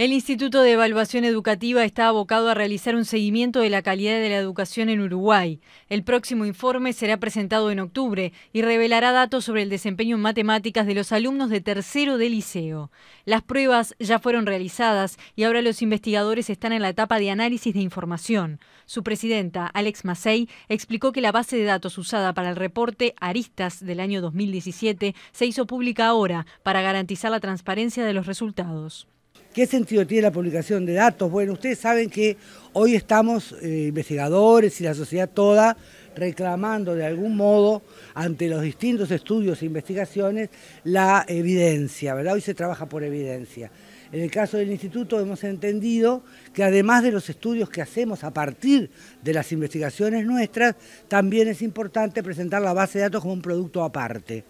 El Instituto de Evaluación Educativa está abocado a realizar un seguimiento de la calidad de la educación en Uruguay. El próximo informe será presentado en octubre y revelará datos sobre el desempeño en matemáticas de los alumnos de tercero de liceo. Las pruebas ya fueron realizadas y ahora los investigadores están en la etapa de análisis de información. Su presidenta, Alex Macei, explicó que la base de datos usada para el reporte Aristas del año 2017 se hizo pública ahora para garantizar la transparencia de los resultados. ¿Qué sentido tiene la publicación de datos? Bueno, ustedes saben que hoy estamos eh, investigadores y la sociedad toda reclamando de algún modo ante los distintos estudios e investigaciones la evidencia, ¿verdad? Hoy se trabaja por evidencia. En el caso del instituto hemos entendido que además de los estudios que hacemos a partir de las investigaciones nuestras, también es importante presentar la base de datos como un producto aparte.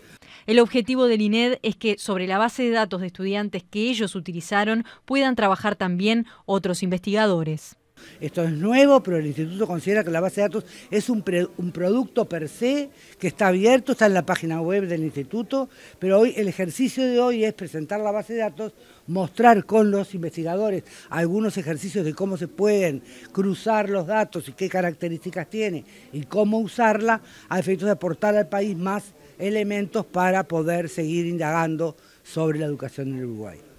El objetivo del INED es que sobre la base de datos de estudiantes que ellos utilizaron puedan trabajar también otros investigadores. Esto es nuevo, pero el instituto considera que la base de datos es un, producto per se, que está abierto, está en la página web del instituto, pero hoy el ejercicio de hoy es presentar la base de datos, mostrar con los investigadores algunos ejercicios de cómo se pueden cruzar los datos y qué características tiene y cómo usarla a efectos de aportar al país más elementos para poder seguir indagando sobre la educación en Uruguay.